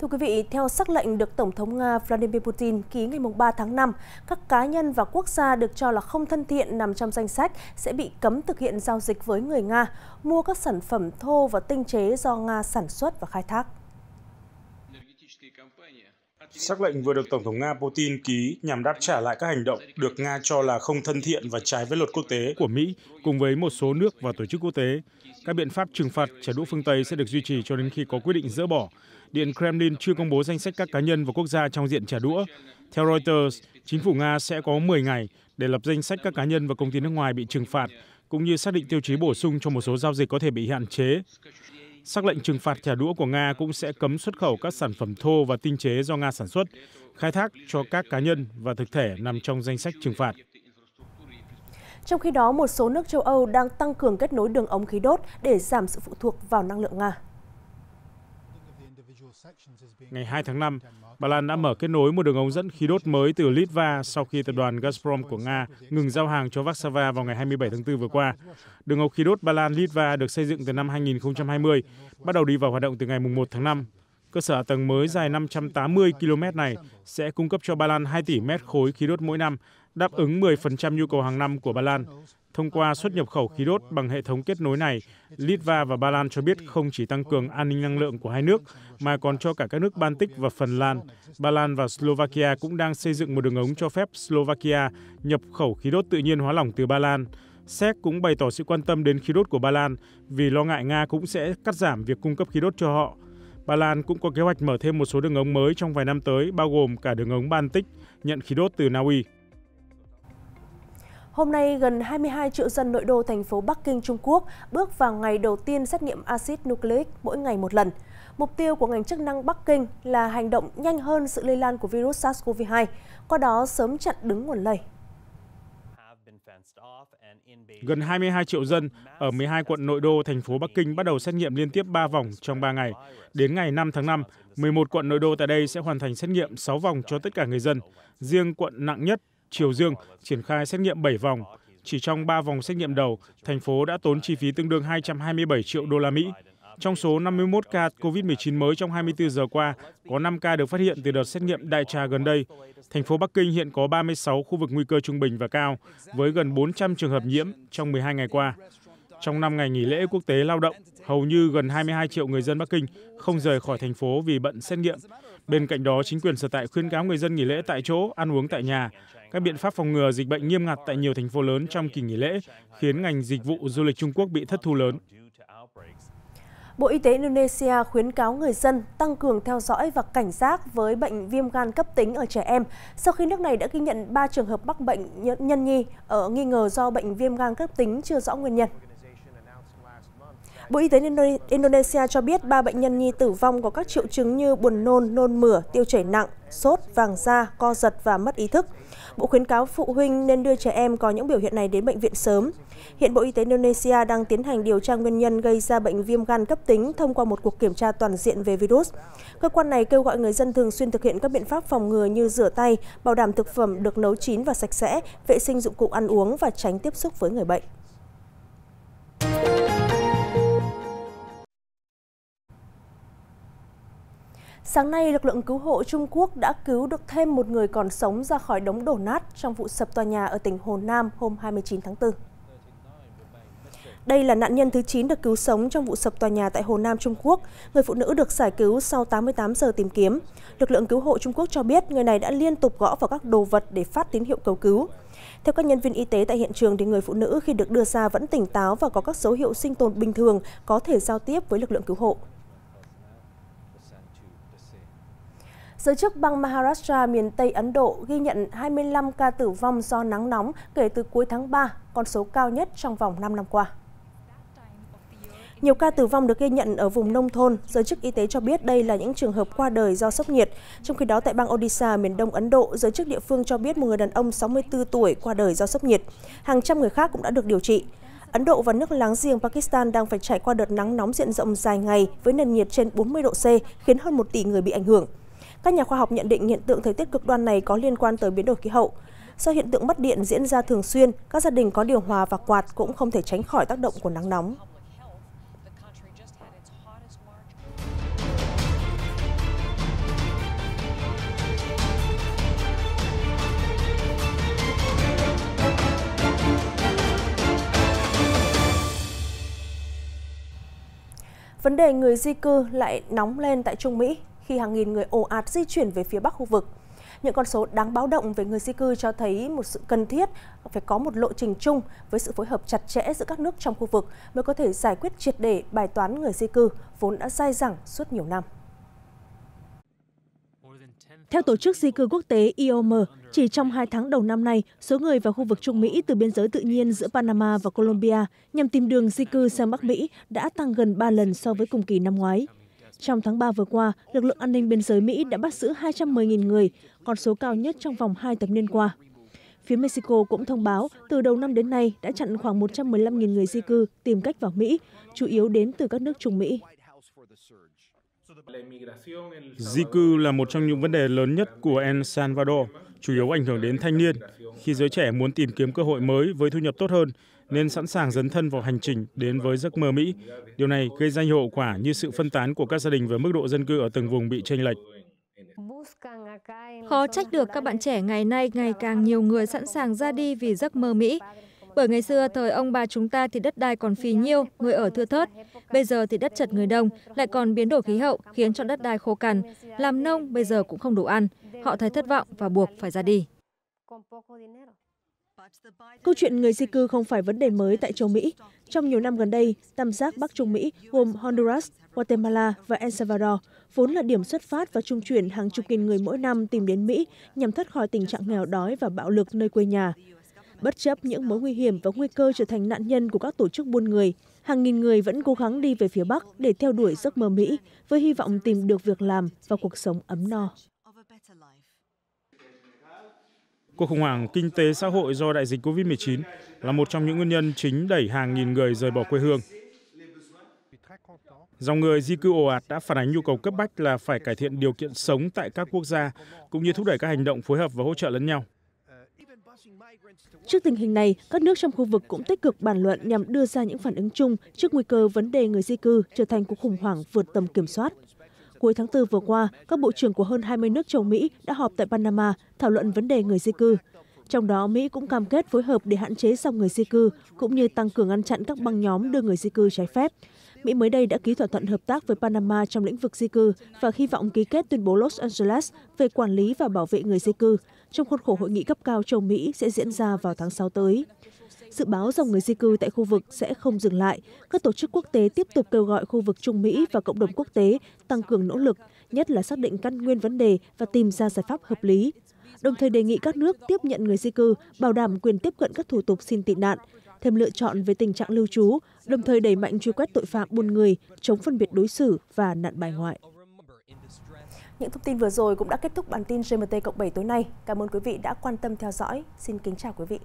Thưa quý vị, theo sắc lệnh được Tổng thống Nga Vladimir Putin ký ngày 3 tháng 5, các cá nhân và quốc gia được cho là không thân thiện nằm trong danh sách sẽ bị cấm thực hiện giao dịch với người Nga, mua các sản phẩm thô và tinh chế do Nga sản xuất và khai thác. Sắc lệnh vừa được Tổng thống Nga Putin ký nhằm đáp trả lại các hành động được Nga cho là không thân thiện và trái với luật quốc tế của Mỹ cùng với một số nước và tổ chức quốc tế. Các biện pháp trừng phạt trả đũa phương Tây sẽ được duy trì cho đến khi có quyết định dỡ bỏ. Điện Kremlin chưa công bố danh sách các cá nhân và quốc gia trong diện trả đũa. Theo Reuters, chính phủ Nga sẽ có 10 ngày để lập danh sách các cá nhân và công ty nước ngoài bị trừng phạt, cũng như xác định tiêu chí bổ sung cho một số giao dịch có thể bị hạn chế. Sắc lệnh trừng phạt trả đũa của Nga cũng sẽ cấm xuất khẩu các sản phẩm thô và tinh chế do Nga sản xuất, khai thác cho các cá nhân và thực thể nằm trong danh sách trừng phạt. Trong khi đó, một số nước châu Âu đang tăng cường kết nối đường ống khí đốt để giảm sự phụ thuộc vào năng lượng Nga. Ngày 2 tháng 5, Ba Lan đã mở kết nối một đường ống dẫn khí đốt mới từ Litva sau khi tập đoàn Gazprom của Nga ngừng giao hàng cho Warsaw vào ngày 27 tháng 4 vừa qua. Đường ống khí đốt Ba Lan-Litva được xây dựng từ năm 2020, bắt đầu đi vào hoạt động từ ngày 1 tháng 5. Cơ sở hạ tầng mới dài 580 km này sẽ cung cấp cho Ba Lan 2 tỷ mét khối khí đốt mỗi năm, đáp ứng 10% nhu cầu hàng năm của Ba Lan. Thông qua xuất nhập khẩu khí đốt bằng hệ thống kết nối này, Litva và Ba Lan cho biết không chỉ tăng cường an ninh năng lượng của hai nước, mà còn cho cả các nước Baltic và Phần Lan. Ba Lan và Slovakia cũng đang xây dựng một đường ống cho phép Slovakia nhập khẩu khí đốt tự nhiên hóa lỏng từ Ba Lan. Séc cũng bày tỏ sự quan tâm đến khí đốt của Ba Lan vì lo ngại Nga cũng sẽ cắt giảm việc cung cấp khí đốt cho họ. Ba Lan cũng có kế hoạch mở thêm một số đường ống mới trong vài năm tới, bao gồm cả đường ống Baltic nhận khí đốt từ Na Uy. Hôm nay, gần 22 triệu dân nội đô thành phố Bắc Kinh, Trung Quốc bước vào ngày đầu tiên xét nghiệm axit nucleic mỗi ngày một lần. Mục tiêu của ngành chức năng Bắc Kinh là hành động nhanh hơn sự lây lan của virus SARS-CoV-2, qua đó sớm chặn đứng nguồn lây. Gần 22 triệu dân ở 12 quận nội đô thành phố Bắc Kinh bắt đầu xét nghiệm liên tiếp 3 vòng trong 3 ngày. Đến ngày 5 tháng 5, 11 quận nội đô tại đây sẽ hoàn thành xét nghiệm 6 vòng cho tất cả người dân. Riêng quận nặng nhất triều dương triển khai xét nghiệm bảy vòng chỉ trong ba vòng xét nghiệm đầu thành phố đã tốn chi phí tương đương hai hai trăm mươi bảy triệu đô la Mỹ. Trong số 51 ca COVID-19 mới trong 24 giờ qua, có 5 ca được phát hiện từ đợt xét nghiệm đại trà gần đây. Thành phố Bắc Kinh hiện có 36 khu vực nguy cơ trung bình và cao, với gần 400 trường hợp nhiễm trong 12 ngày qua. Trong 5 ngày nghỉ lễ quốc tế lao động, hầu như gần 22 triệu người dân Bắc Kinh không rời khỏi thành phố vì bận xét nghiệm. Bên cạnh đó, chính quyền sở tại khuyên cáo người dân nghỉ lễ tại chỗ, ăn uống tại nhà, các biện pháp phòng ngừa dịch bệnh nghiêm ngặt tại nhiều thành phố lớn trong kỳ nghỉ lễ khiến ngành dịch vụ du lịch Trung Quốc bị thất thu lớn. Bộ Y tế Indonesia khuyến cáo người dân tăng cường theo dõi và cảnh giác với bệnh viêm gan cấp tính ở trẻ em sau khi nước này đã ghi nhận 3 trường hợp mắc bệnh nhân nhi ở nghi ngờ do bệnh viêm gan cấp tính chưa rõ nguyên nhân. Bộ Y tế Indonesia cho biết ba bệnh nhân nhi tử vong có các triệu chứng như buồn nôn, nôn mửa, tiêu chảy nặng, sốt, vàng da, co giật và mất ý thức. Bộ khuyến cáo phụ huynh nên đưa trẻ em có những biểu hiện này đến bệnh viện sớm. Hiện Bộ Y tế Indonesia đang tiến hành điều tra nguyên nhân gây ra bệnh viêm gan cấp tính thông qua một cuộc kiểm tra toàn diện về virus. Cơ quan này kêu gọi người dân thường xuyên thực hiện các biện pháp phòng ngừa như rửa tay, bảo đảm thực phẩm được nấu chín và sạch sẽ, vệ sinh dụng cụ ăn uống và tránh tiếp xúc với người bệnh. sáng nay lực lượng cứu hộ Trung Quốc đã cứu được thêm một người còn sống ra khỏi đống đổ nát trong vụ sập tòa nhà ở tỉnh Hồ Nam hôm 29 tháng 4. Đây là nạn nhân thứ 9 được cứu sống trong vụ sập tòa nhà tại Hồ Nam Trung Quốc. Người phụ nữ được giải cứu sau 88 giờ tìm kiếm. Lực lượng cứu hộ Trung Quốc cho biết người này đã liên tục gõ vào các đồ vật để phát tín hiệu cầu cứu. Theo các nhân viên y tế tại hiện trường, thì người phụ nữ khi được đưa ra vẫn tỉnh táo và có các dấu hiệu sinh tồn bình thường, có thể giao tiếp với lực lượng cứu hộ. Giới chức bang Maharashtra miền Tây Ấn Độ ghi nhận 25 ca tử vong do nắng nóng kể từ cuối tháng 3, con số cao nhất trong vòng 5 năm qua. Nhiều ca tử vong được ghi nhận ở vùng nông thôn. Giới chức y tế cho biết đây là những trường hợp qua đời do sốc nhiệt. Trong khi đó, tại bang Odisha, miền đông Ấn Độ, giới chức địa phương cho biết một người đàn ông 64 tuổi qua đời do sốc nhiệt. Hàng trăm người khác cũng đã được điều trị. Ấn Độ và nước láng giềng Pakistan đang phải trải qua đợt nắng nóng diện rộng dài ngày với nền nhiệt trên 40 độ C, khiến hơn một tỷ người bị ảnh hưởng. Các nhà khoa học nhận định hiện tượng thời tiết cực đoan này có liên quan tới biến đổi khí hậu. Do hiện tượng mất điện diễn ra thường xuyên, các gia đình có điều hòa và quạt cũng không thể tránh khỏi tác động của nắng nóng. vấn đề người di cư lại nóng lên tại Trung Mỹ khi hàng nghìn người ồ ạt di chuyển về phía bắc khu vực. Những con số đáng báo động về người di cư cho thấy một sự cần thiết phải có một lộ trình chung với sự phối hợp chặt chẽ giữa các nước trong khu vực mới có thể giải quyết triệt để bài toán người di cư vốn đã dai dẳng suốt nhiều năm. Theo Tổ chức Di cư Quốc tế IOM, chỉ trong hai tháng đầu năm nay, số người vào khu vực Trung Mỹ từ biên giới tự nhiên giữa Panama và Colombia nhằm tìm đường di cư sang Bắc Mỹ đã tăng gần 3 lần so với cùng kỳ năm ngoái trong tháng ba vừa qua lực lượng an ninh biên giới mỹ đã bắt giữ hai trăm một mươi người con số cao nhất trong vòng hai thập niên qua phía mexico cũng thông báo từ đầu năm đến nay đã chặn khoảng một trăm một mươi năm người di cư tìm cách vào mỹ chủ yếu đến từ các nước trung mỹ Di cư là một trong những vấn đề lớn nhất của El Salvador, chủ yếu ảnh hưởng đến thanh niên, khi giới trẻ muốn tìm kiếm cơ hội mới với thu nhập tốt hơn, nên sẵn sàng dấn thân vào hành trình đến với giấc mơ Mỹ. Điều này gây ra hậu quả như sự phân tán của các gia đình với mức độ dân cư ở từng vùng bị chênh lệch. Khó trách được các bạn trẻ ngày nay ngày càng nhiều người sẵn sàng ra đi vì giấc mơ Mỹ. Bởi ngày xưa thời ông bà chúng ta thì đất đai còn phì nhiêu, người ở thưa thớt. Bây giờ thì đất chật người đông, lại còn biến đổi khí hậu khiến cho đất đai khô cằn. Làm nông bây giờ cũng không đủ ăn. Họ thấy thất vọng và buộc phải ra đi. Câu chuyện người di cư không phải vấn đề mới tại châu Mỹ. Trong nhiều năm gần đây, tam giác Bắc Trung Mỹ gồm Honduras, Guatemala và El Salvador vốn là điểm xuất phát và trung chuyển hàng chục nghìn người mỗi năm tìm đến Mỹ nhằm thoát khỏi tình trạng nghèo đói và bạo lực nơi quê nhà bất chấp những mối nguy hiểm và nguy cơ trở thành nạn nhân của các tổ chức buôn người hàng nghìn người vẫn cố gắng đi về phía bắc để theo đuổi giấc mơ mỹ với hy vọng tìm được việc làm và cuộc sống ấm no Cuộc khủng hoảng kinh tế xã hội do đại dịch COVID-19 là một trong những nguyên nhân chính đẩy hàng nghìn người rời bỏ quê hương. Dòng người di cư ồ ạt đã phản ánh nhu cầu cấp bách là phải cải thiện điều kiện sống tại các quốc gia, cũng như thúc đẩy các hành động phối hợp và hỗ trợ lẫn nhau. Trước tình hình này, các nước trong khu vực cũng tích cực bàn luận nhằm đưa ra những phản ứng chung trước nguy cơ vấn đề người di cư trở thành cuộc khủng hoảng vượt tầm kiểm soát. Cuối tháng 4 vừa qua, các bộ trưởng của hơn 20 nước châu Mỹ đã họp tại Panama thảo luận vấn đề người di cư trong đó mỹ cũng cam kết phối hợp để hạn chế dòng người di cư cũng như tăng cường ngăn chặn các băng nhóm đưa người di cư trái phép mỹ mới đây đã ký thỏa thuận hợp tác với panama trong lĩnh vực di cư và hy vọng ký kết tuyên bố los angeles về quản lý và bảo vệ người di cư trong khuôn khổ hội nghị cấp cao châu mỹ sẽ diễn ra vào tháng 6 tới dự báo dòng người di cư tại khu vực sẽ không dừng lại. Các tổ chức quốc tế tiếp tục kêu gọi khu vực Trung Mỹ và cộng đồng quốc tế tăng cường nỗ lực, nhất là xác định căn nguyên vấn đề và tìm ra giải pháp hợp lý đồng thời đề nghị các nước tiếp nhận người di cư bảo đảm quyền tiếp cận các thủ tục xin tị nạn thêm lựa chọn về tình trạng lưu trú đồng thời đẩy mạnh truy quét tội phạm buôn người chống phân biệt đối xử và nạn bài ngoại những thông tin vừa rồi cũng đã kết thúc bản tin GMT cộng 7 tối nay. Cảm ơn quý vị đã quan tâm theo dõi. Xin kính chào quý vị.